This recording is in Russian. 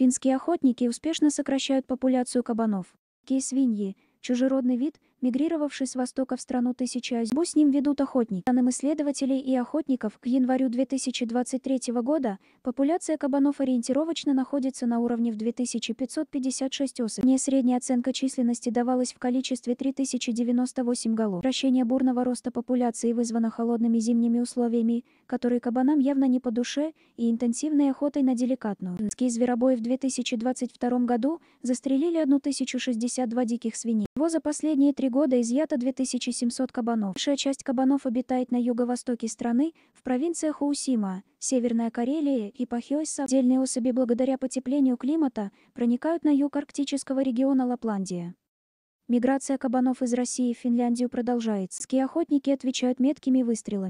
Финские охотники успешно сокращают популяцию кабанов. Кей-свиньи – чужеродный вид, мигрировавший с востока в страну тысячи озбу с ним ведут охотники. Данным исследователей и охотников, к январю 2023 года популяция кабанов ориентировочно находится на уровне в 2556 особей. Не средняя оценка численности давалась в количестве 3098 голов. Вращение бурного роста популяции вызвано холодными зимними условиями, которые кабанам явно не по душе, и интенсивной охотой на деликатную. Финские зверобои в 2022 году застрелили 1062 диких свиней. Его за последние три года изъято 2700 кабанов. Большая часть кабанов обитает на юго-востоке страны, в провинциях Усима, Северная Карелия и Пахиоса. Отдельные особи благодаря потеплению климата проникают на юг арктического региона Лапландия. Миграция кабанов из России в Финляндию продолжается. Ски-охотники отвечают меткими выстрелами.